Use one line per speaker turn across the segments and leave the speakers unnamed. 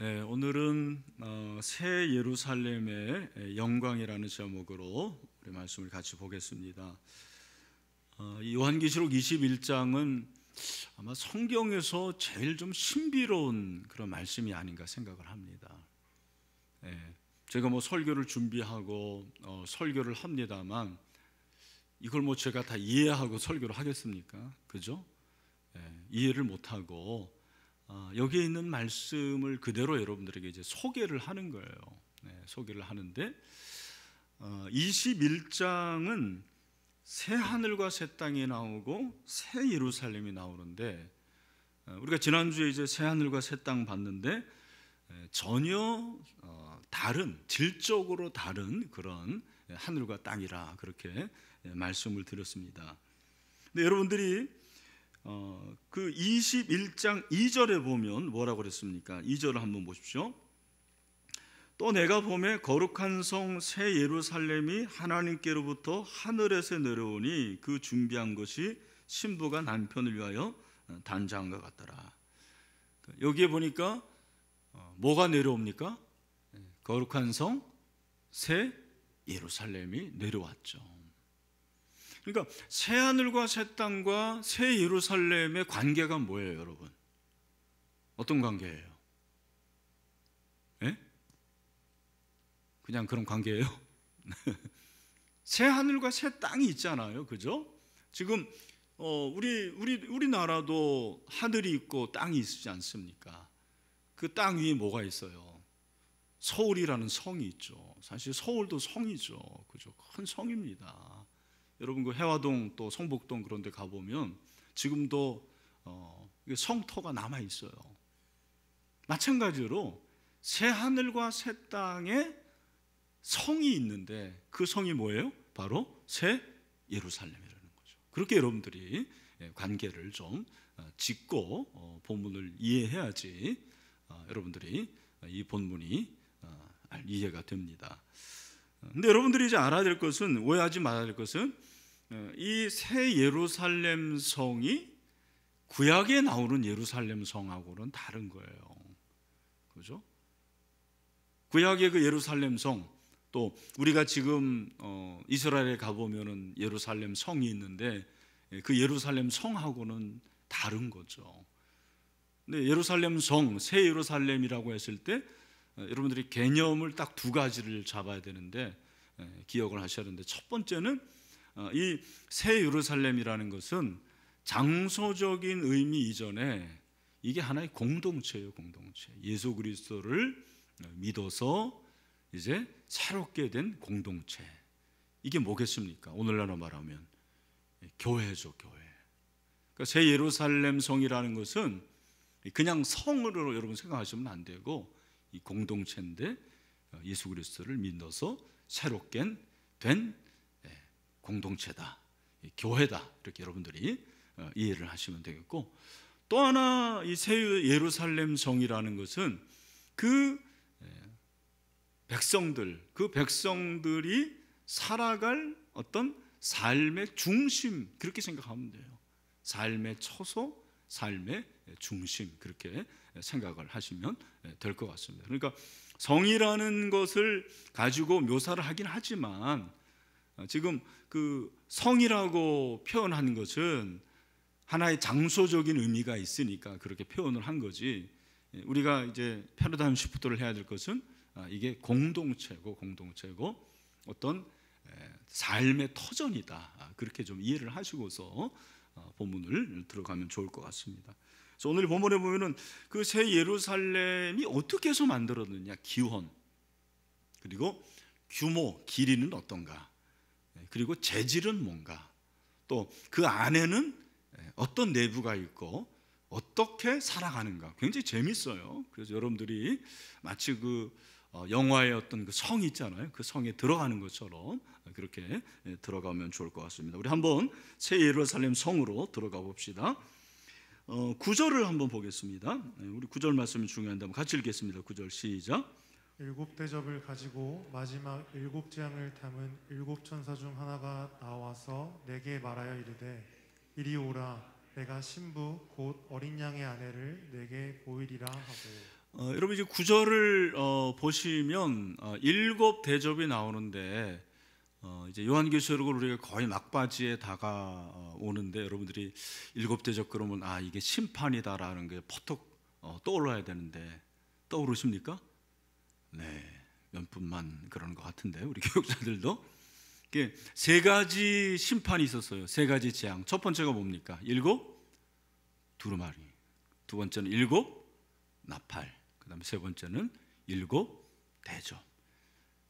네, 오늘은 어, 새 예루살렘의 영광이라는 제목으로 우리 말씀을 같이 보겠습니다. 어, 요한계시록 21장은 아마 성경에서 제일 좀 신비로운 그런 말씀이 아닌가 생각을 합니다. 예, 제가 뭐 설교를 준비하고 어, 설교를 합니다만 이걸 뭐 제가 다 이해하고 설교를 하겠습니까? 그죠? 예, 이해를 못하고 어, 여기에 있는 말씀을 그대로 여러분들에게 이제 소개를 하는 거예요. 네, 소개를 하는데 21장은 어, 새 하늘과 새 땅이 나오고 새 예루살렘이 나오는데 어, 우리가 지난주에 이제 새 하늘과 새 땅 봤는데 전혀 다른 질적으로 다른 그런 하늘과 땅이라 그렇게 예, 말씀을 드렸습니다. 근데 여러분들이 어, 그 21장 2절에 보면 뭐라고 그랬습니까? 2절을 한번 보십시오. 또 내가 봄에 거룩한 성 새 예루살렘이 하나님께로부터 하늘에서 내려오니 그 준비한 것이 신부가 남편을 위하여 단장과 같더라. 여기에 보니까 어, 뭐가 내려옵니까? 예, 거룩한 성 새 예루살렘이 내려왔죠. 그러니까 새 하늘과 새 땅과 새 예루살렘의 관계가 뭐예요, 여러분? 어떤 관계예요? 예? 그냥 그런 관계예요? 새 하늘과 새 땅이 있잖아요, 그죠? 지금 어, 우리 우리 우리나라도 하늘이 있고 땅이 있지 않습니까? 그 땅 위에 뭐가 있어요? 서울이라는 성이 있죠. 사실 서울도 성이죠. 그죠? 큰 성입니다. 여러분 그 해화동 또 성북동 그런 데 가보면 지금도 어, 성터가 남아 있어요. 마찬가지로 새 하늘과 새 땅에 성이 있는데 그 성이 뭐예요? 바로 새 예루살렘이라는 거죠. 그렇게 여러분들이 예, 관계를 좀 짓고 어, 어, 본문을 이해해야지 어, 여러분들이 이 본문이 이해가 됩니다. 근데 여러분들이 이제 알아야 될 것은 오해하지 말아야 될 것은 예, 이새 예루살렘 성이 구약에 나오는 예루살렘 성하고는 다른 거예요. 그죠? 구약의 그 예루살렘 성, 또 우리가 지금 어, 이스라엘에 가보면은 예루살렘 성이 있는데 예, 그 예루살렘 성하고는 다른 거죠. 근데 예루살렘 성, 새 예루살렘이라고 했을 때 어, 여러분들이 개념을 딱 두 가지를 잡아야 되는데 예, 기억을 하셔야 되는데 첫 번째는 어, 이새 예루살렘이라는 것은 장소적인 의미 이전에 이게 하나의 공동체예요, 공동체. 예수 그리스도를 믿어서 이제 새롭게 된 공동체. 이게 뭐겠습니까? 오늘날로 말하면 교회죠, 교회. 그러니까 새 예루살렘 성이라는 것은 그냥 성으로 여러분 생각하시면 안 되고 이 공동체인데 어, 예수 그리스도를 믿어서 새롭게 된 공동체다, 교회다 이렇게 여러분들이 어, 이해를 하시면 되겠고 또 하나 이새 예루살렘 성이라는 것은 그 백성들 그 백성들이 살아갈 어떤 삶의 중심 그렇게 생각하면 돼요. 삶의 처소 삶의 중심 그렇게 생각을 하시면 될 것 같습니다. 그러니까 성이라는 것을 가지고 묘사를 하긴 하지만 어, 지금 그 성이라고 표현한 것은 하나의 장소적인 의미가 있으니까 그렇게 표현을 한 거지. 우리가 이제 패러다임 시프트를 해야 될 것은 아, 이게 공동체고 공동체고 어떤 삶의 터전이다. 아, 그렇게 좀 이해를 하시고서 어, 본문을 들어가면 좋을 것 같습니다. 그래서 오늘 본문에 보면은 그 새 예루살렘이 어떻게 해서 만들었느냐 기원 그리고 규모 길이는 어떤가 그리고 재질은 뭔가 또 그 안에는 예, 어떤 내부가 있고 어떻게 살아가는가 굉장히 재밌어요. 그래서 여러분들이 마치 그 어, 영화의 어떤 그성 있잖아요. 그 성에 들어가는 것처럼 그렇게 예, 들어가면 좋을 것 같습니다. 우리 한번 새 예루살렘 성으로 들어가 봅시다. 어, 구절을 한번 보겠습니다. 예, 우리 구절 말씀이 중요한데 한번 같이 읽겠습니다. 구절 시작.
일곱 대접을 가지고 마지막 일곱 재앙을 담은 일곱 천사 중 하나가 나와서 내게 말하여 이르되 이리 오라 내가 신부 곧 어린 양의 아내를 내게 보이리라 하고 어, 여러분 이제
구절을 어, 보시면 어, 일곱 대접이 나오는데 어, 이제 요한계시록을 우리가 거의 막바지에 다가오는데 여러분들이 일곱 대접 그러면 아 이게 심판이다라는 게 퍼뜩 어, 떠올라야 되는데 떠오르십니까? 네, 몇 분만 그러는 것 같은데 우리 교육자들도 이게 세 가지 심판이 있었어요. 세 가지 재앙. 첫 번째가 뭡니까? 일곱 두루마리. 두 번째는 일곱 나팔. 그다음에 세 번째는 일곱 대접.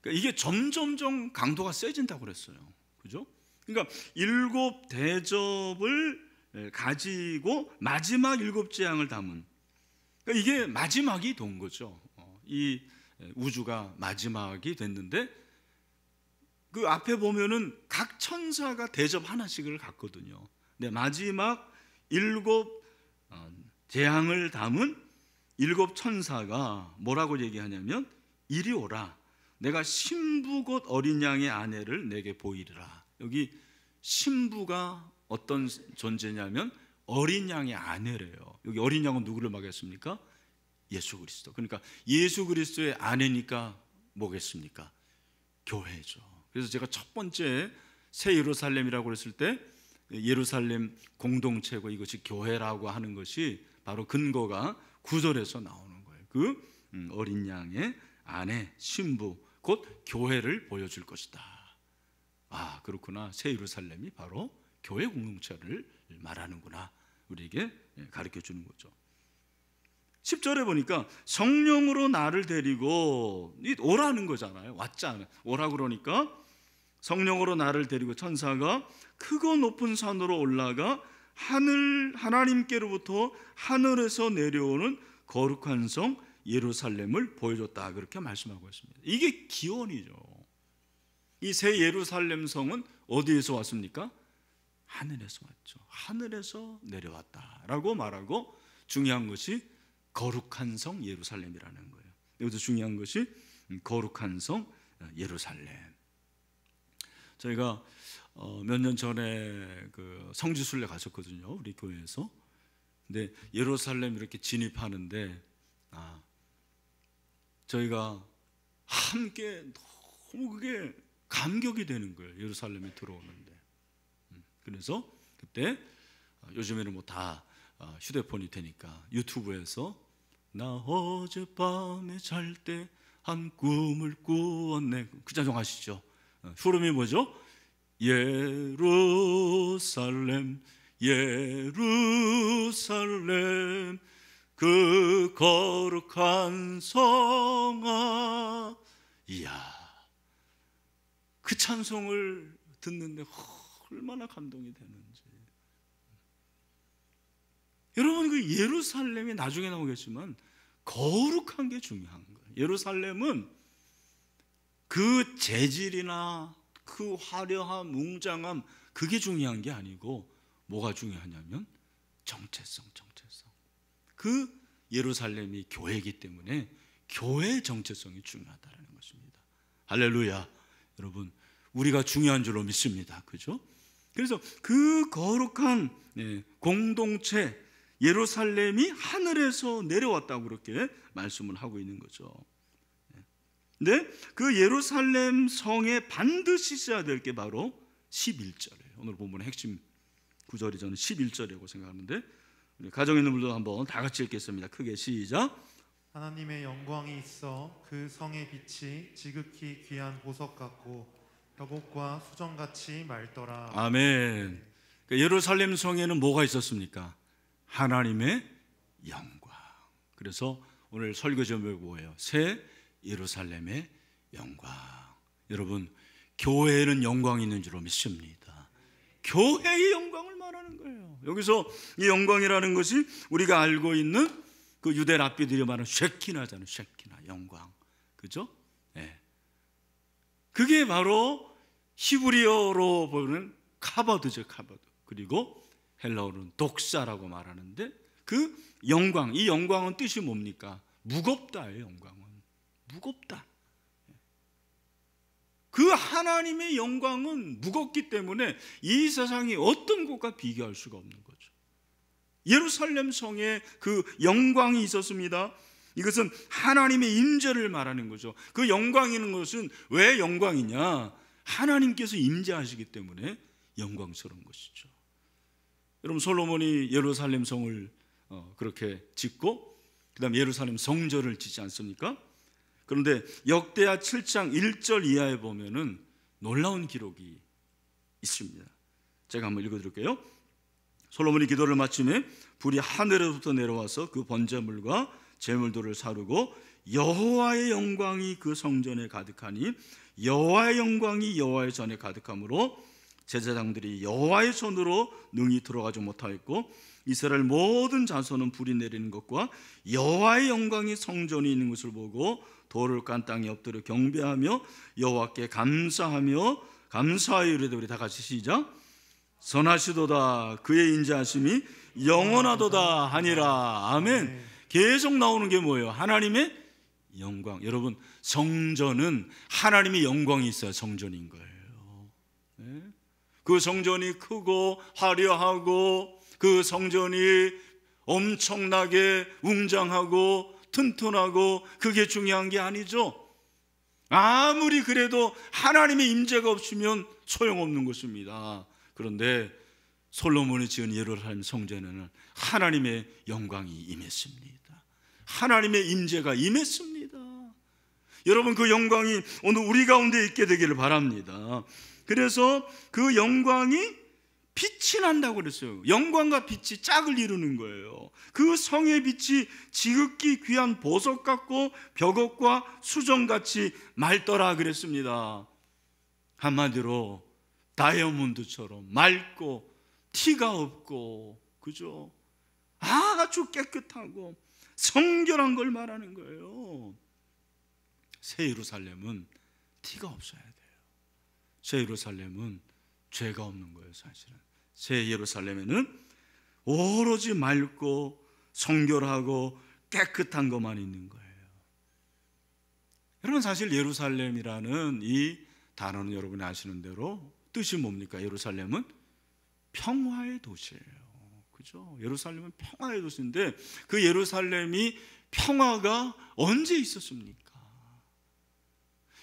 그러니까 이게 점점점 강도가 세진다고 그랬어요. 그죠? 그러니까 일곱 대접을 예, 가지고 마지막 일곱 재앙을 담은. 그러니까 이게 마지막이 돈 거죠. 어, 이 우주가 마지막이 됐는데 그 앞에 보면은 각 천사가 대접 하나씩을 갖거든요. 근 마지막 일곱 어, 재앙을 담은 일곱 천사가 뭐라고 얘기하냐면 이리 오라. 내가 신부곧 어린 양의 아내를 내게 보이리라. 여기 신부가 어떤 존재냐면 어린 양의 아내래요. 여기 어린 양은 누구를 말했습니까? 예수 그리스도. 그러니까 예수 그리스도의 아내니까 뭐겠습니까? 교회죠. 그래서 제가 첫 번째 새 예루살렘이라고 했을 때 예루살렘 공동체고 이것이 교회라고 하는 것이 바로 근거가 구절에서 나오는 거예요. 그 음, 어린 양의 아내, 신부, 곧 교회를 보여줄 것이다. 아, 그렇구나. 새 예루살렘이 바로 교회 공동체를 말하는구나. 우리에게 예, 가르쳐 주는 거죠. 10절에 보니까 성령으로 나를 데리고 오라는 거잖아요. 왔잖아요. 오라 그러니까 성령으로 나를 데리고 천사가 크고 높은 산으로 올라가 하늘 하나님께로부터 하늘에서 내려오는 거룩한 성 예루살렘을 보여줬다 그렇게 말씀하고 있습니다. 이게 기원이죠. 이 새 예루살렘 성은 어디에서 왔습니까? 하늘에서 왔죠. 하늘에서 내려왔다라고 말하고 중요한 것이 거룩한 성 예루살렘이라는 거예요. 여기서 중요한 것이 음, 거룩한 성 어, 예루살렘. 저희가 어, 몇년 전에 그 성지순례 갔었거든요. 우리 교회에서. 근데 예루살렘 이렇게 진입하는데 아, 저희가 함께 너무 그게 감격이 되는 거예요. 예루살렘에 들어오는데. 음, 그래서 그때 어, 요즘에는 뭐다 아, 휴대폰이 되니까 유튜브에서 나 어젯밤에 잘 때 한 꿈을 꾸었네 그 자정 아시죠? 후름이 어, 뭐죠? 예루살렘 예루살렘 그 거룩한 성아 이야 그 찬송을 듣는데 얼마나 감동이 되는지 여러분 그 예루살렘이 나중에 나오겠지만 거룩한 게 중요한 거예요. 예루살렘은 그 재질이나 그 화려함, 웅장함 그게 중요한 게 아니고 뭐가 중요하냐면 정체성, 정체성. 그 예루살렘이 교회이기 때문에 교회의 정체성이 중요하다는 것입니다. 할렐루야. 여러분, 우리가 중요한 줄로 믿습니다. 그죠? 그래서 그 거룩한 예, 공동체 예루살렘이 하늘에서 내려왔다고 그렇게 말씀을 하고 있는 거죠. 근데 네? 그 예루살렘 성에 반드시 써야 될 게 바로 11절이에요. 오늘 본문의 핵심 구절이 저는 11절이라고 생각하는데 가정 있는 분들 한번 다 같이 읽겠습니다. 크게 시작.
하나님의 영광이 있어 그 성의 빛이 지극히 귀한 보석 같고 벽옥과 수정같이 맑더라.
아멘. 그 예루살렘 성에는 뭐가 있었습니까? 하나님의 영광. 그래서 오늘 설교 제목이 뭐예요? 새 예루살렘의 영광. 여러분, 교회에는 영광이 있는 줄로 믿습니다. 교회의 영광을 말하는 거예요. 여기서 이 영광이라는 것이 우리가 알고 있는 그 유대 랍비들이 말하는 쉐키나잖아요. 쉐키나 영광. 그죠? 예. 네. 그게 바로 히브리어로 보는 카버드죠카버드 그리고 헬라어로는 독사라고 말하는데 그 영광, 이 영광은 뜻이 뭡니까? 무겁다예요, 영광은. 무겁다. 그 하나님의 영광은 무겁기 때문에 이 세상이 어떤 곳과 비교할 수가 없는 거죠. 예루살렘 성에 그 영광이 있었습니다. 이것은 하나님의 임재를 말하는 거죠. 그 영광이는 것은 왜 영광이냐? 하나님께서 임재하시기 때문에 영광스러운 것이죠. 여러분 솔로몬이 예루살렘 성을 어, 그렇게 짓고 그다음 예루살렘 성전을 짓지 않습니까? 그런데 역대하 7장 1절 이하에 보면은 놀라운 기록이 있습니다. 제가 한번 읽어드릴게요. 솔로몬이 기도를 마침에 불이 하늘에서부터 내려와서 그 번제물과 제물들을 사르고 여호와의 영광이 그 성전에 가득하니 여호와의 영광이 여호와의 전에 가득하므로 제사장들이 여호와의 손으로 능히 들어가지 못하였고 이스라엘 모든 자손은 불이 내리는 것과 여호와의 영광이 성전에 있는 것을 보고 돌을 깐 땅에 엎드려 경배하며 여호와께 감사하며 감사의 이르되 우리 다 같이 시작 선하시도다 그의 인자하심이 영원하도다 하니라 아멘 네. 계속 나오는 게 뭐예요 하나님의 영광 여러분 성전은 하나님의 영광이 있어야 성전인 거예요 네? 그 성전이 크고 화려하고 그 성전이 엄청나게 웅장하고 튼튼하고 그게 중요한 게 아니죠. 아무리 그래도 하나님의 임재가 없으면 소용없는 것입니다. 그런데 솔로몬이 지은 예루살렘 성전에는 하나님의 영광이 임했습니다. 하나님의 임재가 임했습니다. 여러분 그 영광이 오늘 우리 가운데 있게 되기를 바랍니다. 그래서 그 영광이 빛이 난다고 그랬어요. 영광과 빛이 짝을 이루는 거예요. 그 성의 빛이 지극히 귀한 보석 같고 벽옥과 수정같이 맑더라 그랬습니다. 한마디로 다이아몬드처럼 맑고 티가 없고 그죠? 아주 깨끗하고 성결한 걸 말하는 거예요. 새 예루살렘은 티가 없어야 돼. 새 예루살렘은 죄가 없는 거예요, 사실은. 새 예루살렘에는 오로지 맑고 성결하고 깨끗한 것만 있는 거예요. 여러분 사실 예루살렘이라는 이 단어는 여러분이 아시는 대로 뜻이 뭡니까? 예루살렘은 평화의 도시예요. 그죠? 예루살렘은 평화의 도시인데 그 예루살렘이 평화가 언제 있었습니까?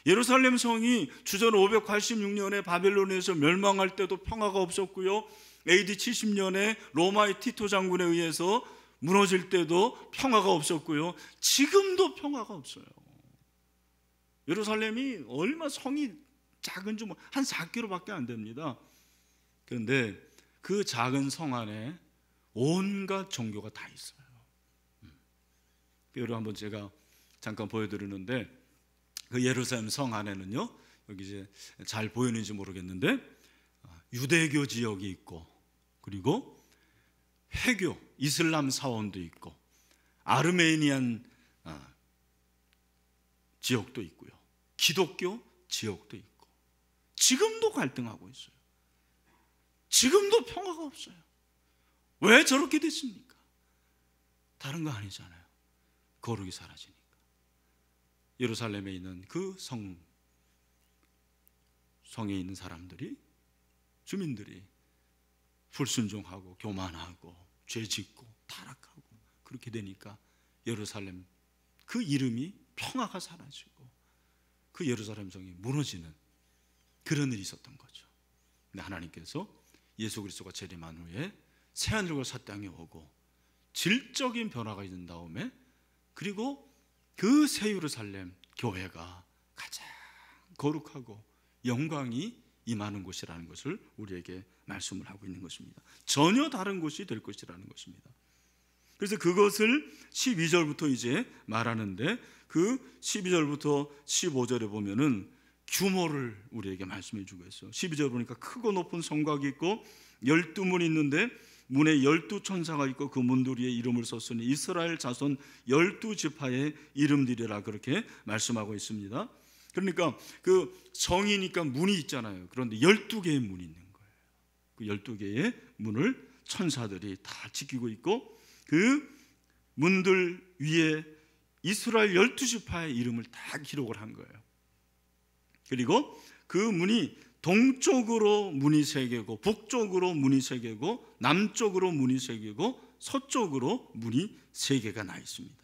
예루살렘 성이 주전 586년에 바벨론에서 멸망할 때도 평화가 없었고요. AD 70년에 로마의 티토 장군에 의해서 무너질 때도 평화가 없었고요. 지금도 평화가 없어요. 예루살렘이 얼마 성이 작은 지한 4km밖에 안 됩니다. 그런데 그 작은 성 안에 온갖 종교가 다 있어요. 여러 음. 한번 제가 잠깐 보여드리는데 그 예루살렘 성 안에는요. 여기 이제 잘 보이는지 모르겠는데 아, 유대교 지역이 있고 그리고 회교 이슬람 사원도 있고 아르메니안 아, 지역도 있고요. 기독교 지역도 있고 지금도 갈등하고 있어요. 지금도 평화가 없어요. 왜 저렇게 됐습니까? 다른 거 아니잖아요. 거룩이 사라지니. 예루살렘에 있는 그 성, 성에 있는 사람들이, 주민들이 불순종하고 교만하고 죄짓고 타락하고 그렇게 되니까 예루살렘 그 이름이 평화가 사라지고 그 예루살렘 성이 무너지는 그런 일이 있었던 거죠. 근데 하나님께서 예수 그리스도가 재림한 후에 새 하늘과 새 땅이 오고 질적인 변화가 있는 다음에 그리고 그새 예루살렘 교회가 가장 거룩하고 영광이 임하는 곳이라는 것을 우리에게 말씀을 하고 있는 것입니다. 전혀 다른 곳이 될 것이라는 것입니다. 그래서 그것을 12절부터 이제 말하는데 그 12절부터 15절에 보면은 규모를 우리에게 말씀해 주고 있어요. 12절 보니까 크고 높은 성곽이 있고 열두 문이 있는데 문에 열두 천사가 있고 그 문도리에 이름을 썼으니 이스라엘 자손 열두 지파의 이름들이라 그렇게 말씀하고 있습니다. 그러니까 그 성이니까 문이 있잖아요. 그런데 열두 개의 문이 있는 거예요. 그 열두 개의 문을 천사들이 다 지키고 있고 그 문들 위에 이스라엘 열두 지파의 이름을 다 기록을 한 거예요. 그리고 그 문이 동쪽으로 문이 세 개고 북쪽으로 문이 세 개고 남쪽으로 문이 세 개고 서쪽으로 문이 세 개가 나 있습니다.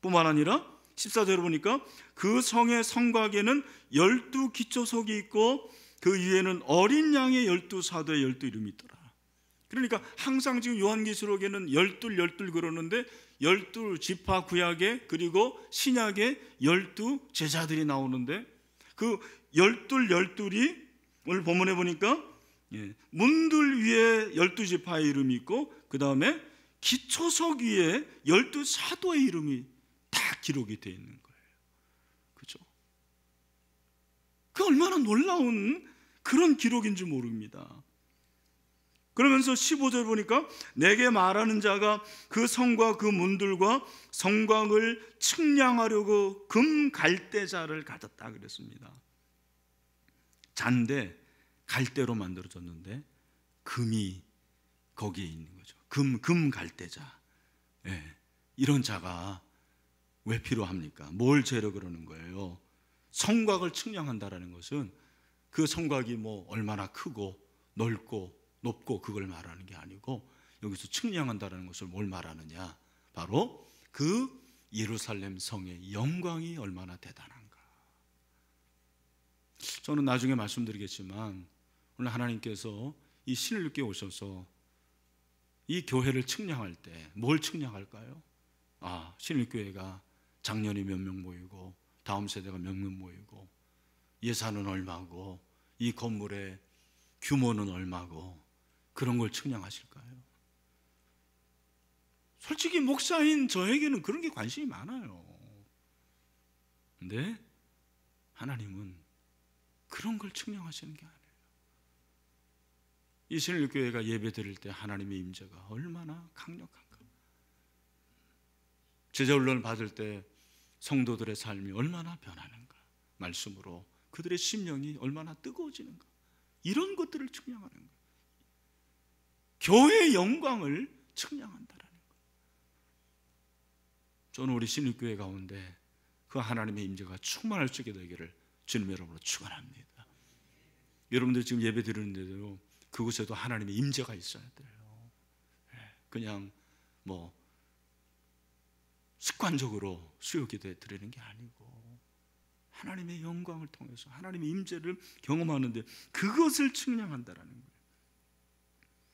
뿐만 아니라 14절을 보니까 그 성의 성곽에는 열두 기초석이 있고 그 위에는 어린 양의 열두 사도의 열두 이름이 있더라. 그러니까 항상 지금 요한계시록에는 열둘 열둘 그러는데 열둘 지파 구약에 그리고 신약에 열두 제자들이 나오는데 그 열둘 열둘이 오늘 본문에 보니까 예, 문들 위에 열두 지파의 이름이 있고 그 다음에 기초석 위에 열두 사도의 이름이 다 기록이 되어 있는 거예요. 그죠? 그 얼마나 놀라운 그런 기록인지 모릅니다. 그러면서 15절 보니까 내게 말하는 자가 그 성과 그 문들과 성광을 측량하려고 금 갈대자를 가졌다 그랬습니다. 잔데 갈대로 만들어졌는데 금이 거기에 있는 거죠. 금, 금 갈대자. 네. 이런 자가 왜 필요합니까? 뭘 죄로 그러는 거예요? 성곽을 측량한다라는 것은 그 성곽이 뭐 얼마나 크고 넓고 높고 그걸 말하는 게 아니고 여기서 측량한다라는 것을 뭘 말하느냐? 바로 그 예루살렘 성의 영광이 얼마나 대단한가. 저는 나중에 말씀드리겠지만 오늘 하나님께서 이 신을 늦게 오셔서 이 교회를 측량할 때 뭘 측량할까요? 아, 신일교회가 작년에 몇명 모이고 다음 세대가 몇 명 모이고 예산은 얼마고 이 건물의 규모는 얼마고 그런 걸 측량하실까요? 솔직히 목사인 저에게는 그런 게 관심이 많아요. 근데 하나님은 그런 걸 측량하시는 게 아니에요. 이신일교회가 예배 드릴 때 하나님의 임재가 얼마나 강력한가. 제자훈련을 받을 때 성도들의 삶이 얼마나 변하는가. 말씀으로 그들의 심령이 얼마나 뜨거워지는가. 이런 것들을 측량하는 거예요. 교회의 영광을 측량한다라는 것. 저는 우리 신입교회 가운데 그 하나님의 임재가 충만할 수 있게 되기를 주님의 이름으로 축원합니다. 여러분들 지금 예배 드리는데도 그곳에도 하나님의 임재가 있어야 돼요. 예, 그냥 뭐 습관적으로 수요기도에 드리는 게 아니고 하나님의 영광을 통해서 하나님의 임재를 경험하는데 그것을 측량한다라는 거예요.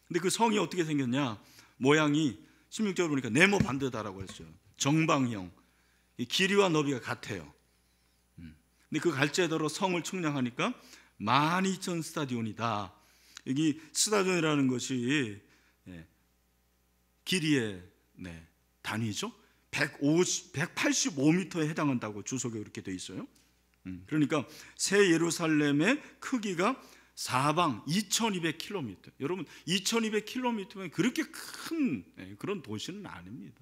근데 그 성이 어떻게 생겼냐? 모양이 16절 보니까 네모 반대다라고 했어요. 정방형. 길이와 너비가 같아요. 음. 근데 그 갈제대로 성을 측량하니까 12,000 스타디온이다. 여기 스타디온이라는 것이 예, 길이의 네, 단위죠. 150, 185m에 해당한다고 주석에 그렇게 돼 있어요. 음. 그러니까 새 예루살렘의 크기가 사방 2200km. 여러분 2200km면 그렇게 큰 예, 그런 도시는 아닙니다.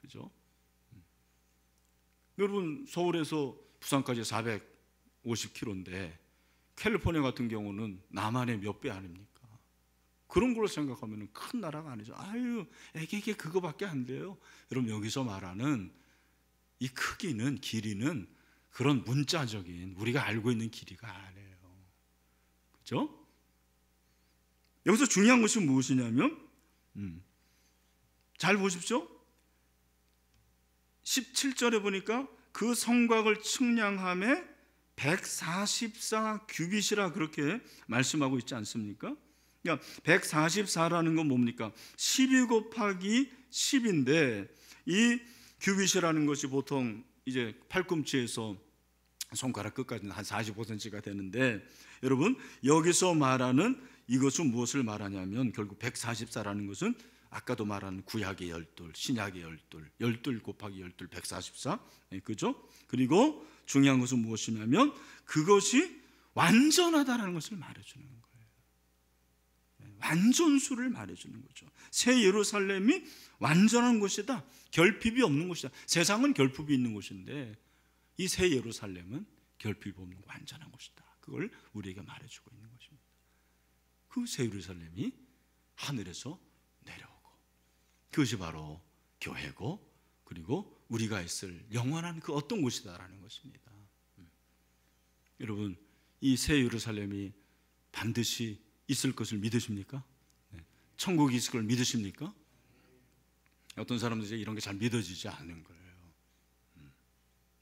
그죠? 음. 여러분 서울에서 부산까지 450km인데 캘리포니아 같은 경우는 남한의 몇 배 아닙니까? 그런 걸 생각하면 큰 나라가 아니죠. 아유, 애기게 그거밖에 안 돼요. 여러분 여기서 말하는 이 크기는 길이는 그런 문자적인 우리가 알고 있는 길이가 아니에요. 그렇죠? 여기서 중요한 것이 무엇이냐면 음, 잘 보십시오. 17절에 보니까 그 성곽을 측량함에 144 규빗이라 그렇게 말씀하고 있지 않습니까? 그러니까 144라는 건 뭡니까? 12 곱하기 10인데 이 규빗이라는 것이 보통 이제 팔꿈치에서 손가락 끝까지는 한 45cm가 되는데 여러분 여기서 말하는 이것은 무엇을 말하냐면 결국 144라는 것은 아까도 말한 구약의 열둘, 신약의 열둘, 열둘 곱하기 열둘, 144 예, 그죠? 그리고 중요한 것은 무엇이냐면 그것이 완전하다라는 것을 말해주는 거예요. 예, 완전수를 말해주는 거죠. 새 예루살렘이 완전한 곳이다. 결핍이 없는 곳이다. 세상은 결핍이 있는 곳인데 이새 예루살렘은 결핍 없는 완전한 곳이다. 그걸 우리에게 말해주고 있는 것입니다. 그 새 예루살렘이 하늘에서 내려오고 그것이 바로 교회고 그리고 우리가 있을 영원한 그 어떤 곳이다라는 것입니다. 음. 여러분 이 새 예루살렘이 반드시 있을 것을 믿으십니까? 네. 천국이 있을 걸 믿으십니까? 어떤 사람들이 이런 게 잘 믿어지지 않은 걸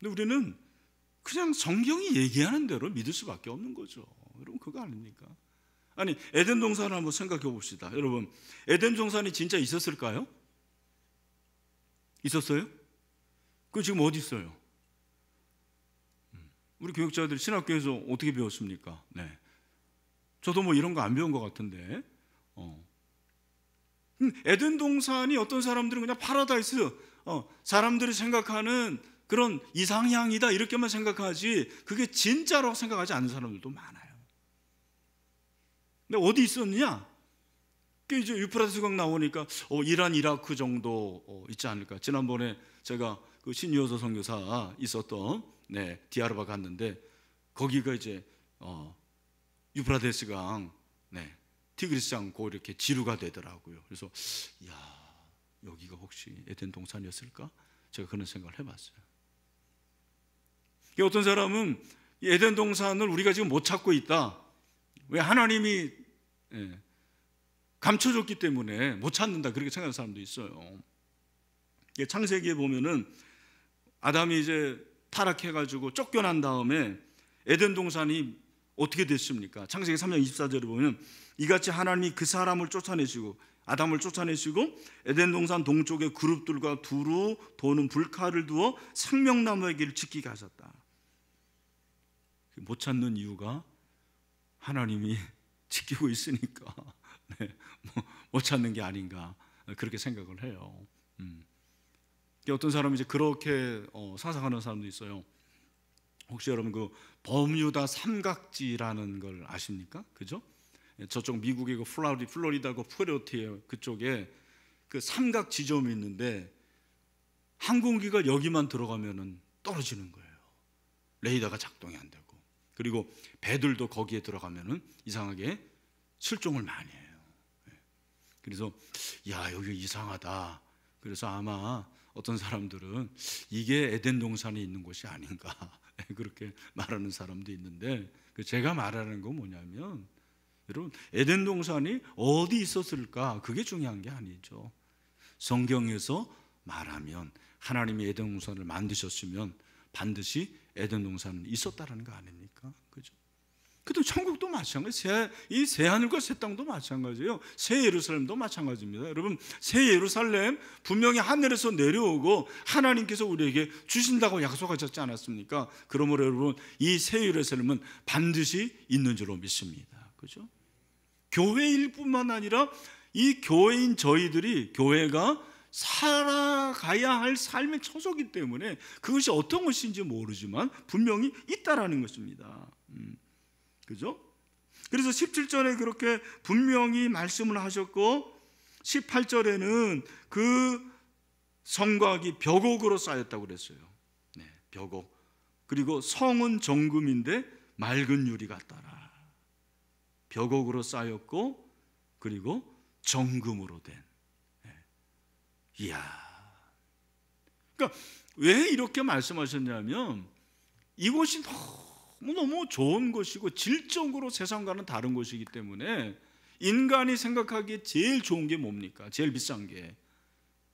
근데 우리는 그냥 성경이 얘기하는 대로 믿을 수밖에 없는 거죠. 여러분 그거 아닙니까? 아니 에덴 동산을 한번 생각해 봅시다. 여러분 에덴 동산이 진짜 있었을까요? 있었어요? 그 지금 어디 있어요? 음, 우리 교육자들 신학교에서 어떻게 배웠습니까? 네. 저도 뭐 이런 거 안 배운 것 같은데. 어. 음, 에덴 동산이 어떤 사람들은 그냥 파라다이스, 어, 사람들이 생각하는 그런 이상향이다 이렇게만 생각하지 그게 진짜라고 생각하지 않는 사람들도 많아요. 근데 어디 있었느냐? 그 이제 유프라스 강 나오니까 어, 이란 이라크 정도 어, 있지 않을까? 지난번에 제가 그 신유호서 선교사 있었던 네 디아르바 갔는데 거기가 이제 어, 유프라데스 강 네, 티그리스강 고 이렇게 지루가 되더라고요. 그래서 야 여기가 혹시 에덴 동산이었을까? 제가 그런 생각을 해봤어요. 어떤 사람은 에덴 동산을 우리가 지금 못 찾고 있다. 왜 하나님이 예, 감춰줬기 때문에 못 찾는다 그렇게 생각하는 사람도 있어요. 창세기에 보면은 아담이 이제 타락해가지고 쫓겨난 다음에 에덴 동산이 어떻게 됐습니까? 창세기 3장 24절을 보면 이같이 하나님이 그 사람을 쫓아내시고 아담을 쫓아내시고 에덴 동산 동쪽의 그룹들과 두루 도는 불칼을 두어 생명나무의 길을 지키게 하셨다. 못 찾는 이유가 하나님이 지키고 있으니까 네, 뭐, 못 찾는 게 아닌가 그렇게 생각을 해요. 음. 어떤 사람이 이제 그렇게 어, 사상하는 사람도 있어요. 혹시 여러분 그 버뮤다 삼각지라는 걸 아십니까? 그죠? 예, 저쪽 미국의 그 플로리, 플로리다 그 푸에르티에 그쪽에 그 삼각 지점이 있는데 항공기가 여기만 들어가면은 떨어지는 거예요. 레이더가 작동이 안 돼요. 그리고 배들도 거기에 들어가면은 이상하게 실종을 많이 해요. 예. 그래서 야 여기 이상하다. 그래서 아마 어떤 사람들은 이게 에덴 동산에 있는 곳이 아닌가 예, 그렇게 말하는 사람도 있는데 그 제가 말하는 건 뭐냐면 여러분 에덴 동산이 어디 있었을까 그게 중요한 게 아니죠. 성경에서 말하면 하나님이 에덴 동산을 만드셨으면 반드시 에덴 동산은 있었다라는 거 아닙니까? 그죠? 그다 천국도 마찬가지. 이새 하늘과 새 땅도 마찬가지예요. 새 예루살렘도 마찬가지입니다. 여러분, 새 예루살렘 분명히 하늘에서 내려오고 하나님께서 우리에게 주신다고 약속하셨지 않았습니까? 그러므로 여러분, 이 새 예루살렘은 반드시 있는 줄로 믿습니다. 그죠? 교회일 뿐만 아니라 이 교회인 저희들이 교회가 살아가야 할 삶의 처소기 때문에 그것이 어떤 것인지 모르지만 분명히 있다라는 것입니다. 음, 그죠? 그래서 17절에 그렇게 분명히 말씀을 하셨고 18절에는 그 성곽이 벽옥으로 쌓였다고 그랬어요. 네, 벽옥. 그리고 성은 정금인데 맑은 유리 같더라. 벽옥으로 쌓였고 그리고 정금으로 된 이야. 그러니까 왜 이렇게 말씀하셨냐면 이곳이 너무너무 좋은 곳이고 질적으로 세상과는 다른 곳이기 때문에 인간이 생각하기에 제일 좋은 게 뭡니까? 제일 비싼 게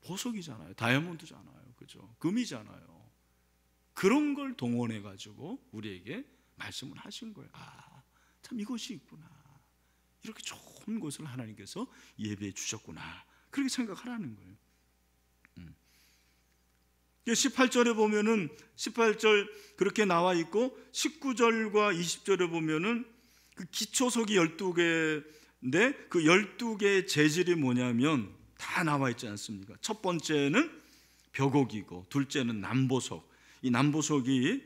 보석이잖아요. 다이아몬드잖아요. 그죠? 금이잖아요. 그런 걸 동원해 가지고 우리에게 말씀을 하신 거예요. 아, 참 이것이 있구나. 이렇게 좋은 곳을 하나님께서 예배해 주셨구나. 그렇게 생각하라는 거예요. 18절에 음. 보면은 18절 그렇게 나와 있고 19절과 20절에 보면은 그 기초석이 12개인데 그 12개의 재질이 뭐냐면 다 나와 있지 않습니까? 첫 번째는 벽옥이고 둘째는 남보석. 이 남보석이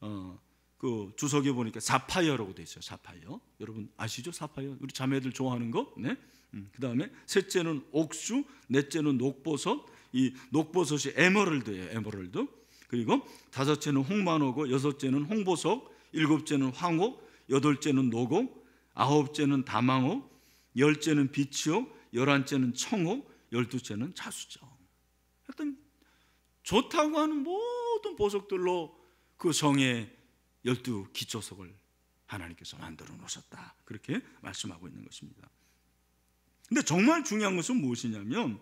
어, 그 주석에 보니까 사파이어라고 돼 있어요. 사파이어. 여러분 아시죠? 사파이어. 우리 자매들 좋아하는 거. 네. 음, 그다음에 셋째는 옥수, 넷째는 녹보석, 이녹보섯이 에메랄드예요. 에메랄드. 그리고 다섯째는 홍만호고 여섯째는 홍보석, 일곱째는 황옥, 여덟째는 노곡 아홉째는 다망옥, 열째는 비치옥, 열한째는 청옥, 열두째는 자수정. 하여튼 좋다고 하는 모든 보석들로 그 성의 열두 기초석을 하나님께서 만들어 놓으셨다. 그렇게 말씀하고 있는 것입니다. 근데 정말 중요한 것은 무엇이냐면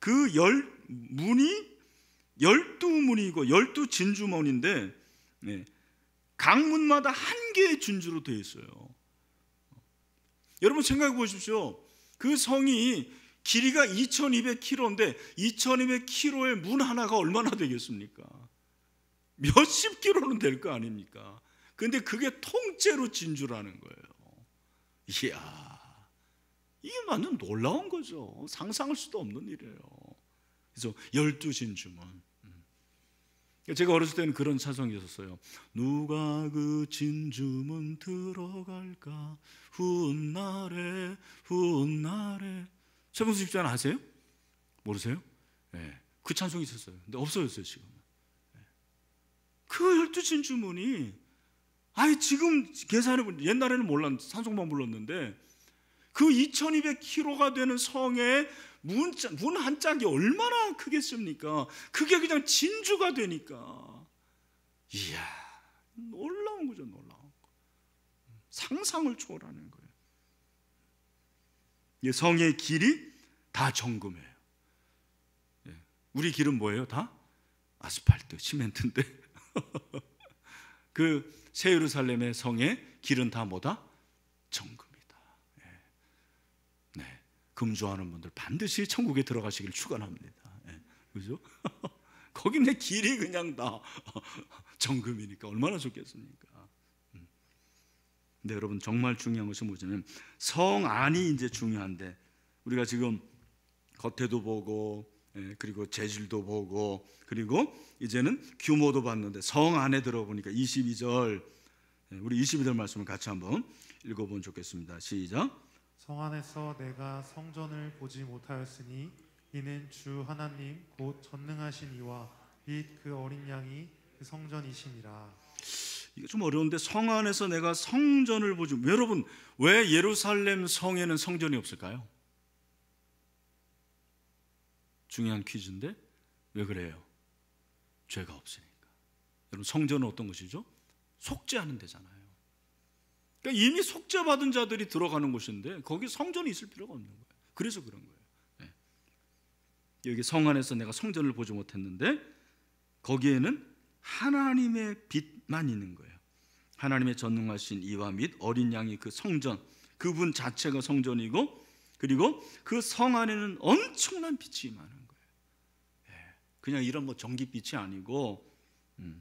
그열 문이 열두 문이고 열두 진주문인데 네, 각 문마다 한 개의 진주로 되어 있어요. 여러분 생각해 보십시오. 그 성이 길이가 2,200km인데 2,200km의 문 하나가 얼마나 되겠습니까? 몇십 k m 는될 거 아닙니까? 근데 그게 통째로 진주라는 거예요. 이야, 이게 완전 놀라운 거죠. 상상할 수도 없는 일이에요. 그래서 열두 진주문. 음. 제가 어렸을 때는 그런 찬송이 있었어요. 누가 그 진주문 들어갈까? 훗날에 훗날에 최봉수 집사는 아세요? 모르세요? 네. 그 찬송이 있었어요. 근데 없어졌어요 지금. 예. 그 열두 진주문이 아니 지금 계산해 옛날에는 몰랐 찬송만 불렀는데 그 2,200km가 되는 성에 문, 문한 짝이 얼마나 크겠습니까? 그게 그냥 진주가 되니까. 이야, 놀라운 거죠, 놀라운 거. 상상을 초월하는 거예요. 예, 성의 길이 다 정금이에요. 예, 우리 길은 뭐예요, 다? 아스팔트, 시멘트인데. 그세유르살렘의 성의 길은 다 뭐다? 정금. 금주하는 분들 반드시 천국에 들어가시길 축원합니다. 예. 그죠? 거기 내 길이 그냥 다 정금이니까 얼마나 좋겠습니까? 음. 근데 여러분 정말 중요한 것이 뭐냐면 성안이 이제 중요한데 우리가 지금 겉에도 보고 예, 그리고 재질도 보고 그리고 이제는 규모도 봤는데 성 안에 들어보니까 22절 예, 우리 22절 말씀을 같이 한번 읽어보면 좋겠습니다. 시작.
성 안에서 내가 성전을 보지 못하였으니 이는 주 하나님 곧 전능하신 이와 빛그 어린 양이 그 성전이시니라.
이게좀 어려운데 성 안에서 내가 성전을 보지 여러분 왜 예루살렘 성에는 성전이 없을까요? 중요한 퀴즈인데 왜 그래요? 죄가 없으니까. 여러분 성전은 어떤 것이죠? 속죄하는 데잖아요. 그러니까 이미 속죄받은 자들이 들어가는 곳인데 거기 성전이 있을 필요가 없는 거예요. 그래서 그런 거예요. 네. 여기 성 안에서 내가 성전을 보지 못했는데 거기에는 하나님의 빛만 있는 거예요. 하나님의 전능하신 이와 및 어린 양이 그 성전, 그분 자체가 성전이고 그리고 그 성 안에는 엄청난 빛이 많은 거예요. 예. 그냥 이런 뭐 전기빛이 아니고 음.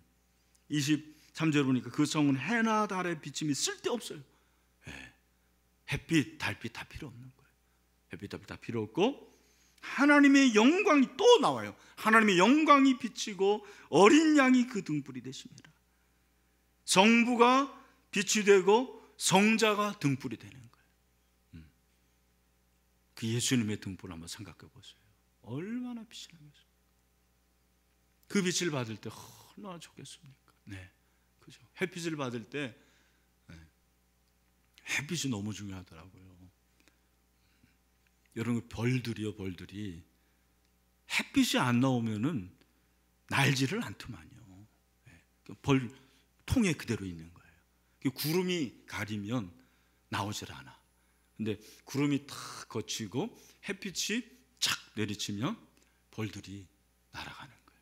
20 3절 보니까 그 성은 해나 달의 비침이 쓸데없어요. 예. 햇빛, 달빛 다 필요 없는 거예요. 햇빛, 달빛 다 필요 없고 하나님의 영광이 또 나와요. 하나님의 영광이 비치고 어린 양이 그 등불이 되십니다. 성부가 빛이 되고 성자가 등불이 되는 거예요. 음. 그 예수님의 등불 한번 생각해 보세요. 얼마나 빛이 나겠습니까? 그 빛을 받을 때 어, 얼마나 좋겠습니까? 네. 그죠? 햇빛을 받을 때 네. 햇빛이 너무 중요하더라고요. 여러분 별들이요 그 별들이 햇빛이 안 나오면은 날지를 않더만요. 네. 그 벌 통에 그대로 있는 거예요. 그 구름이 가리면 나오질 않아. 근데 구름이 탁 거치고 햇빛이 착 내리치면 벌들이 날아가는 거예요.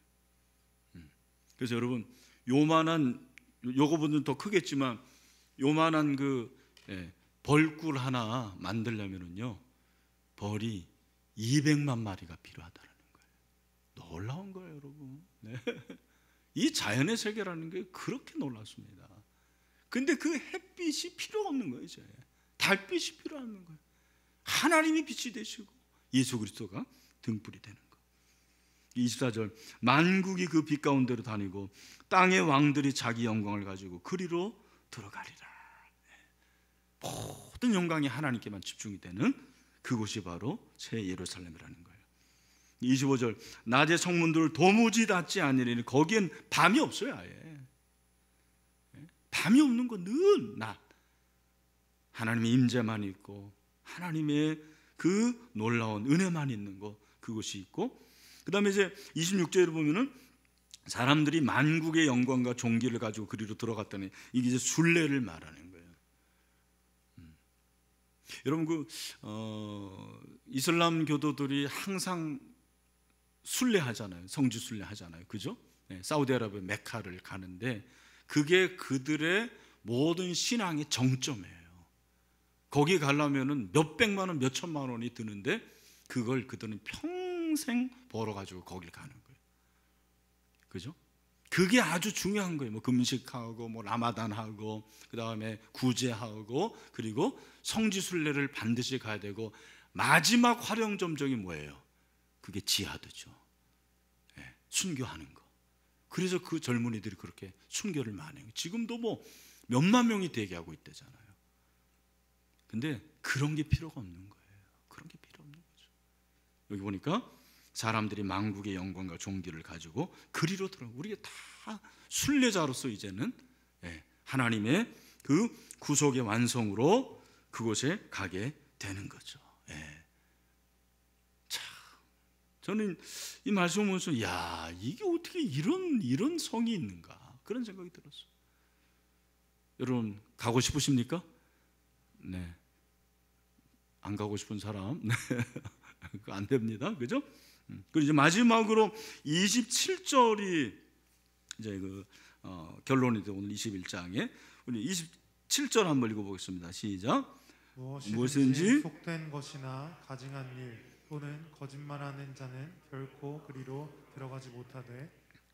음. 그래서 여러분 요만한 요거보다는 더 크겠지만 요만한 그 예, 벌꿀 하나 만들려면은요 벌이 200만 마리가 필요하다는 거예요. 놀라운 거예요, 여러분. 네. 이 자연의 세계라는 게 그렇게 놀랐습니다. 근데 그 햇빛이 필요 없는 거예요, 이제. 달빛이 필요 없는 거예요. 하나님이 빛이 되시고 예수 그리스도가 등불이 되는 24절 만국이 그 빛 가운데로 다니고 땅의 왕들이 자기 영광을 가지고 그리로 들어가리라. 모든 영광이 하나님께만 집중이 되는 그곳이 바로 새 예루살렘이라는 거예요. 25절 낮에 성문들을 도무지 닫지 않으리니 거기엔 밤이 없어요 아예. 예? 밤이 없는 건늘 낮. 하나님의 임재만 있고 하나님의 그 놀라운 은혜만 있는 곳 그곳이 있고 그 다음에 이제 26절을 보면은 사람들이 만국의 영광과 종기를 가지고 그리로 들어갔더니 이게 이제 순례를 말하는 거예요. 음. 여러분 그 어, 이슬람 교도들이 항상 순례하잖아요. 성지 순례하잖아요. 그죠? 네, 사우디아라비아 메카를 가는데 그게 그들의 모든 신앙의 정점이에요. 거기 가려면은 몇 백만 원, 몇 천만 원이 드는데 그걸 그들은 평 평생 벌어가지고 거길 가는 거예요. 그죠? 그게 아주 중요한 거예요. 뭐 금식하고 뭐 라마단하고 그다음에 구제하고 그리고 성지 순례를 반드시 가야 되고 마지막 활용 점정이 뭐예요? 그게 지하드죠. 예, 순교하는 거. 그래서 그 젊은이들이 그렇게 순교를 많이 해요. 지금도 뭐 몇 만 명이 대기하고 있대잖아요. 근데 그런 게 필요가 없는 거예요. 그런 게 필요 없는 거죠. 여기 보니까 사람들이 망국의 영광과 종기를 가지고 그리로 들어 우리가 다 순례자로서 이제는 예, 하나님의 그 구속의 완성으로 그곳에 가게 되는 거죠. 예. 참 저는 이 말씀을 보면서 야 이게 어떻게 이런 이런 성이 있는가 그런 생각이 들었어 여러분 가고 싶으십니까? 네. 안 가고 싶은 사람 네. 안 됩니다. 그죠? 음. 그리고 이제 마지막으로 27절이 이제 그 어, 결론이 돼 오늘 21장에 우리 27절 한번 읽어보겠습니다. 시작. 무엇인지
속된 것이나 가증한 일 또는 거짓말하는 자는 결코 그리로 들어가지 못하되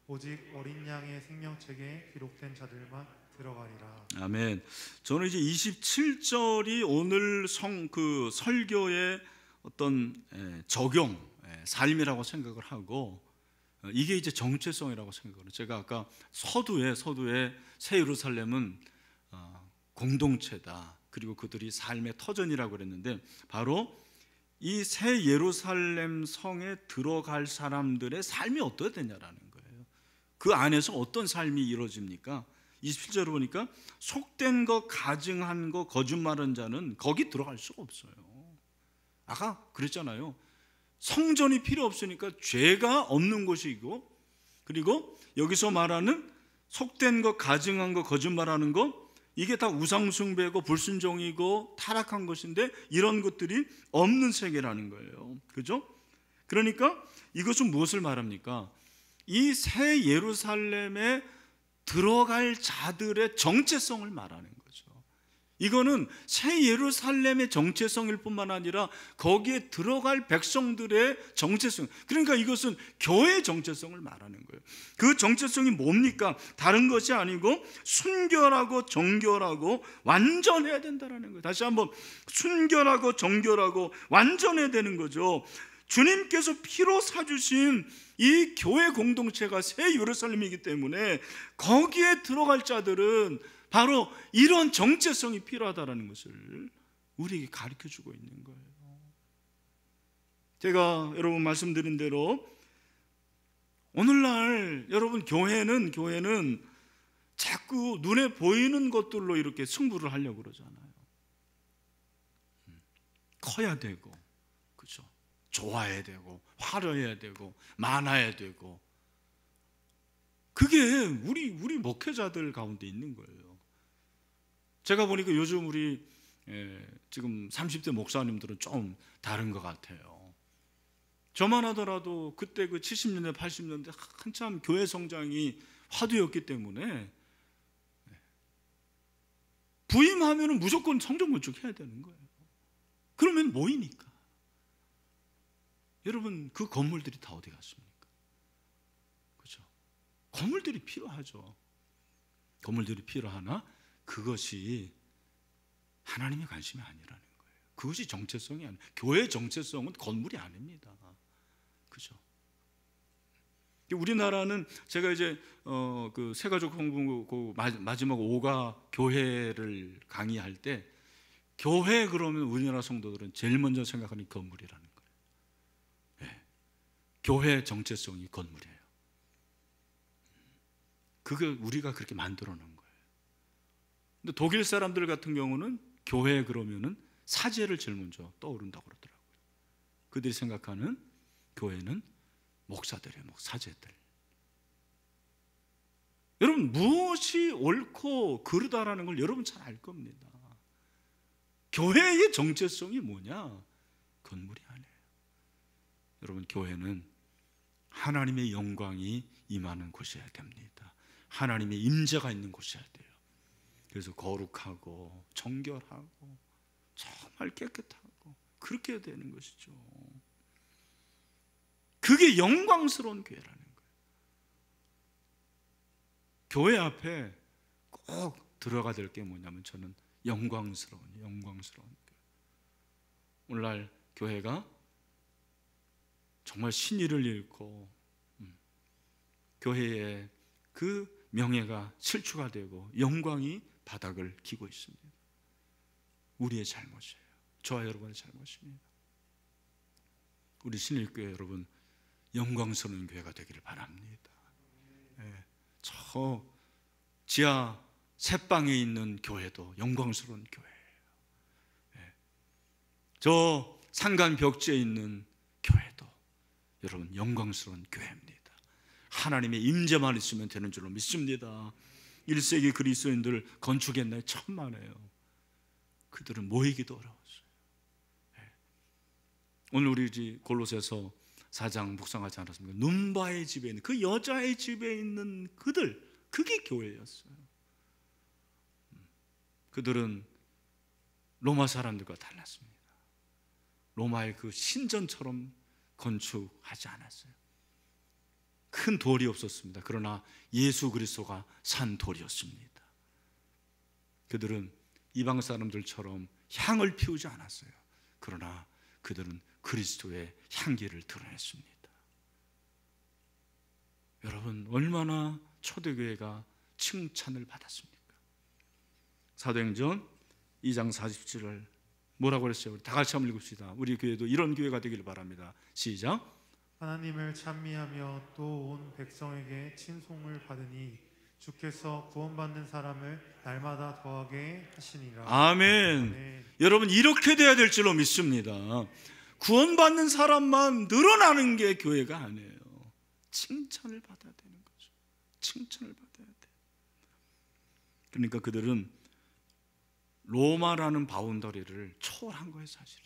오직 어린 양의 생명책에 기록된 자들만 들어가리라.
아멘. 저는 이제 27절이 오늘 성 그 설교의 어떤 에, 예, 적용 예, 삶이라고 생각을 하고 어, 이게 이제 정체성이라고 생각을 해요. 제가 아까 서두에 서두에 새 예루살렘은 어, 공동체다. 그리고 그들이 삶의 터전이라고 그랬는데 바로 이 새 예루살렘 성에 들어갈 사람들의 삶이 어떻게 되냐라는 거예요. 그 안에서 어떤 삶이 이루어집니까? 27절을 보니까 속된 거 가증한 거 거짓말한 자는 거기 들어갈 수가 없어요. 아까 그랬잖아요. 성전이 필요 없으니까 죄가 없는 곳이고 그리고 여기서 말하는 속된 것, 가증한 것, 거짓말하는 것 이게 다 우상숭배고 불순종이고 타락한 것인데 이런 것들이 없는 세계라는 거예요. 그죠? 그러니까 이것은 무엇을 말합니까? 이 새 예루살렘에 들어갈 자들의 정체성을 말하는 거예요. 이거는 새 예루살렘의 정체성일 뿐만 아니라 거기에 들어갈 백성들의 정체성. 그러니까 이것은 교회의 정체성을 말하는 거예요. 그 정체성이 뭡니까? 다른 것이 아니고 순결하고 정결하고 완전해야 된다라는 거예요. 다시 한번 순결하고 정결하고 완전해야 되는 거죠. 주님께서 피로 사주신 이 교회 공동체가 새 예루살렘이기 때문에 거기에 들어갈 자들은 바로 이런 정체성이 필요하다는 것을 우리에게 가르쳐 주고 있는 거예요. 제가 여러분 말씀드린 대로 오늘날 여러분 교회는 교회는 자꾸 눈에 보이는 것들로 이렇게 승부를 하려고 그러잖아요. 커야 되고, 그죠? 좋아야 되고, 화려해야 되고, 많아야 되고. 그게 우리 우리 목회자들 가운데 있는 거예요. 제가 보니까 요즘 우리 예, 지금 30대 목사님들은 좀 다른 것 같아요. 저만 하더라도 그때 그 70년대, 80년대 한참 교회 성장이 화두였기 때문에 부임하면 무조건 성전 건축해야 되는 거예요. 그러면 모이니까. 여러분, 그 건물들이 다 어디 갔습니까? 그죠? 건물들이 필요하죠. 건물들이 필요하나? 그것이 하나님의 관심이 아니라는 거예요. 그것이 정체성이 아니 교회의 정체성은 건물이 아닙니다. 그죠? 우리나라는 제가 이제 어그 세가족 공부 그 마지막 오가 교회를 강의할 때 교회 그러면 우리나라 성도들은 제일 먼저 생각하는 건물이라는 거예요. 네. 교회 정체성이 건물이에요. 그게 우리가 그렇게 만들어 놓은 근데 독일 사람들 같은 경우는 교회 그러면은 사제를 제일 먼저 떠오른다고 그러더라고요. 그들이 생각하는 교회는 목사들의 목 사제들. 여러분 무엇이 옳고 그르다라는 걸 여러분 잘 알 겁니다. 교회의 정체성이 뭐냐? 건물이 아니에요. 여러분 교회는 하나님의 영광이 임하는 곳이어야 됩니다. 하나님의 임재가 있는 곳이어야 돼요. 그래서 거룩하고 정결하고 정말 깨끗하고 그렇게 해야 되는 것이죠. 그게 영광스러운 교회라는 거예요. 교회 앞에 꼭 들어가 될 게 뭐냐면 저는 영광스러운 영광스러운 교회. 오늘날 교회가 정말 신의를 잃고 음, 교회의 그 명예가 실추가 되고 영광이 바닥을 기고 있습니다. 우리의 잘못이에요. 저와 여러분의 잘못입니다. 우리 신일교회 여러분 영광스러운 교회가 되기를 바랍니다. 예, 저 지하 새방에 있는 교회도 영광스러운 교회예요. 예, 저 산간 벽지에 있는 교회도 여러분 영광스러운 교회입니다. 하나님의 임재만 있으면 되는 줄로 믿습니다. 1세기 그리스도인들 을 건축했나요? 천만에요. 그들은 모이기도 어려웠어요. 예. 오늘 우리 골로새서 4장 묵상하지 않았습니까? 눈바의 집에 있는 그 여자의 집에 있는 그들 그게 교회였어요. 음. 그들은 로마 사람들과 달랐습니다. 로마의 그 신전처럼 건축하지 않았어요. 큰 돌이 없었습니다. 그러나 예수 그리스도가 산 돌이었습니다. 그들은 이방 사람들처럼 향을 피우지 않았어요. 그러나 그들은 그리스도의 향기를 드러냈습니다. 여러분 얼마나 초대교회가 칭찬을 받았습니까? 사도행전 2장 47절 뭐라고 그랬어요? 다 같이 한번 읽읍시다. 우리 교회도 이런 교회가 되기를 바랍니다. 시작.
하나님을 찬미하며 또 온 백성에게 친송을 받으니 주께서 구원받는 사람을 날마다 더하게 하시니라.
아멘. 아멘. 여러분 이렇게 돼야 될 줄로 믿습니다. 구원받는 사람만 늘어나는 게 교회가 아니에요. 칭찬을 받아야 되는 거죠. 칭찬을 받아야 돼. 그러니까 그들은 로마라는 바운더리를 초월한 거예요, 사실은.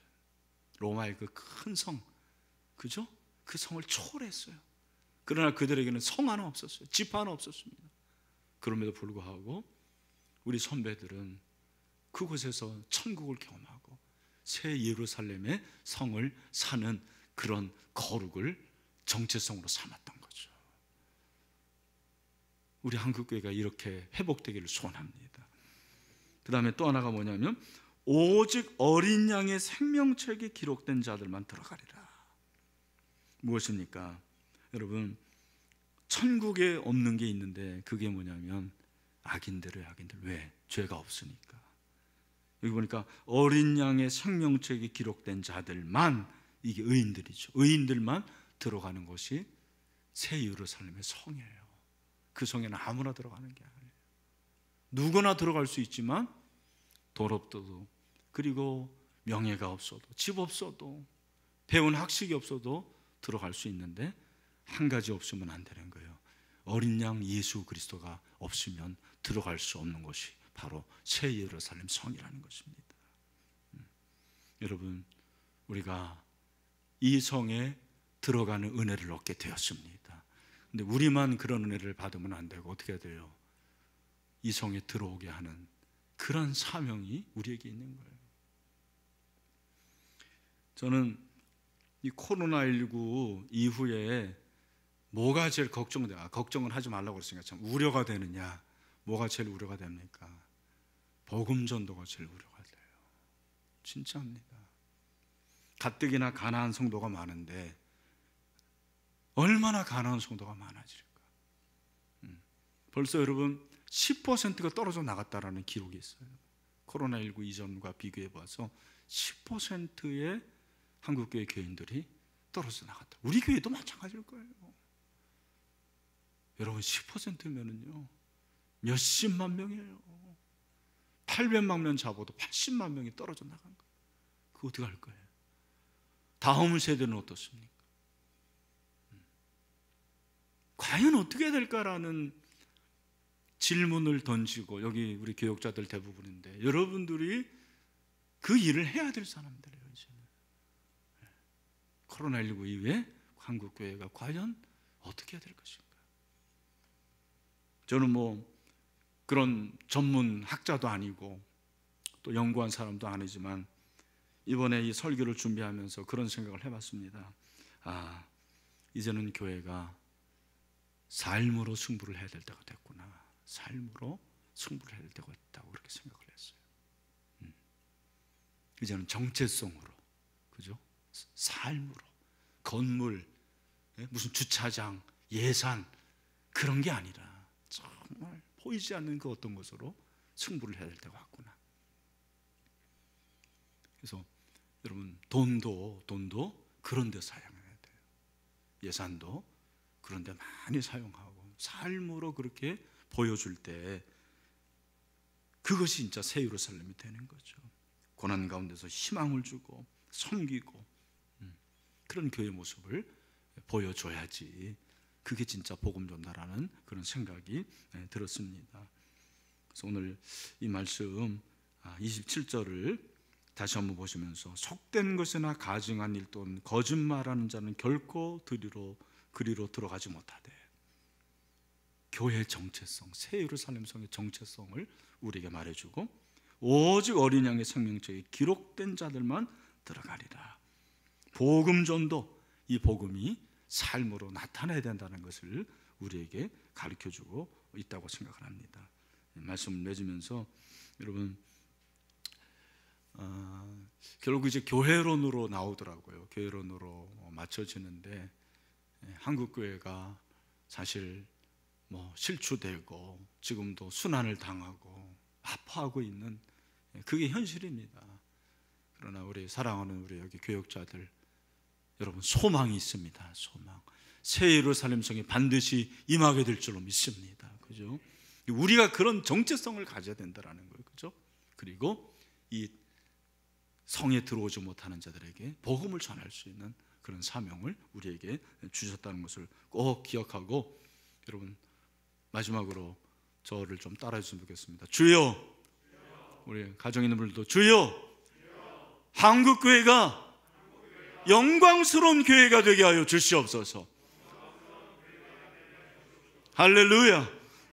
로마의 그 큰 성. 그죠? 그 성을 초월했어요. 그러나 그들에게는 성 하나 없었어요. 집 하나 없었습니다. 그럼에도 불구하고 우리 선배들은 그곳에서 천국을 경험하고 새 예루살렘의 성을 사는 그런 거룩을 정체성으로 삼았던 거죠. 우리 한국교회가 이렇게 회복되기를 소원합니다. 그 다음에 또 하나가 뭐냐면 오직 어린 양의 생명책이 기록된 자들만 들어가리라. 무엇입니까? 여러분 천국에 없는 게 있는데 그게 뭐냐면 악인들의 악인들 왜 죄가 없으니까 여기 보니까 어린 양의 생명책에 기록된 자들만 이게 의인들이죠 의인들만 들어가는 것이 새 예루살렘의 성이에요 그 성에는 아무나 들어가는 게 아니에요 누구나 들어갈 수 있지만 돈 없어도 그리고 명예가 없어도 집 없어도 배운 학식이 없어도 들어갈 수 있는데 한 가지 없으면 안 되는 거예요. 어린 양 예수 그리스도가 없으면 들어갈 수 없는 것이 바로 새 예루살렘 성이라는 것입니다. 음. 여러분, 우리가 이 성에 들어가는 은혜를 얻게 되었습니다. 근데 우리만 그런 은혜를 받으면 안 되고 어떻게 해야 돼요? 이 성에 들어오게 하는 그런 사명이 우리에게 있는 거예요. 저는 이 코로나19 이후에 뭐가 제일 걱정돼? 아, 걱정은 하지 말라고 그랬으니까 참 우려가 되느냐? 뭐가 제일 우려가 됩니까? 복음 전도가 제일 우려가 돼요. 진짜입니다. 가뜩이나 가난한 성도가 많은데 얼마나 가난한 성도가 많아질까? 음. 벌써 여러분 10%가 떨어져 나갔다라는 기록이 있어요. 코로나19 이전과 비교해 봐서 10%의 한국교회 교인들이 떨어져 나갔다. 우리 교회도 마찬가지일 거예요. 여러분 10%면은요. 몇십만 명이에요. 800만 명 잡아도 80만 명이 떨어져 나간 거예요. 그 어떻게 할 거예요? 다음 세대는 어떻습니까? 음. 과연 어떻게 해야 될까라는 질문을 던지고 여기 우리 교육자들 대부분인데 여러분들이 그 일을 해야 될 사람들이에요. 코로나19 이후에 한국교회가 과연 어떻게 해야 될 것인가? 저는 뭐 그런 전문 학자도 아니고 또 연구한 사람도 아니지만 이번에 이 설교를 준비하면서 그런 생각을 해봤습니다. 아, 이제는 교회가 삶으로 승부를 해야 될 때가 됐구나. 삶으로 승부를 해야 될 때가 됐다고 그렇게 생각을 했어요. 음. 이제는 정체성으로, 그죠? 삶으로. 건물, 예, 무슨 주차장, 예산 그런 게 아니라 정말 보이지 않는 그 어떤 것으로 승부를 해야 될 때가 왔구나. 그래서 여러분 돈도 돈도 그런 데 사용해야 돼요. 예산도 그런 데 많이 사용하고 삶으로 그렇게 보여줄 때 그것이 진짜 새예루살림이 되는 거죠. 고난 가운데서 희망을 주고 섬기고 그런 교회 모습을 보여줘야지. 그게 진짜 복음 전다라는 그런 생각이 네, 들었습니다. 그래서 오늘 이 말씀 27절을 아, 다시 한번 보시면서 속된 것이나 가증한 일 또는 거짓말하는 자는 결코 들이로 그리로 들어가지 못하되 교회 정체성, 새 예루살렘성의 정체성을 우리에게 말해주고 오직 어린 양의 생명책에 기록된 자들만 들어가리라 복음 전도 이 복음이 삶으로 나타나야 된다는 것을 우리에게 가르쳐 주고 있다고 생각 합니다. 말씀을 맺으면서 여러분 어, 결국 이제 교회론으로 나오더라고요. 교회론으로 맞춰지는데 예, 한국 교회가 사실 뭐 실추되고 지금도 순환을 당하고 아파하고 있는 예, 그게 현실입니다. 그러나 우리 사랑하는 우리 여기 교역자들 여러분 소망이 있습니다. 소망. 새 예루살렘 성이 반드시 임하게 될 줄로 믿습니다. 그죠? 우리가 그런 정체성을 가져야 된다라는 거예요. 그죠? 그리고 이 성에 들어오지 못하는 자들에게 복음을 전할 수 있는 그런 사명을 우리에게 주셨다는 것을 꼭 기억하고 여러분 마지막으로 저를 좀 따라해 주시면 좋겠습니다. 주여, 우리 가정 있는 분들도 주여. 한국 교회가 영광스러운 교회가 되게 하여 주시옵소서. 할렐루야.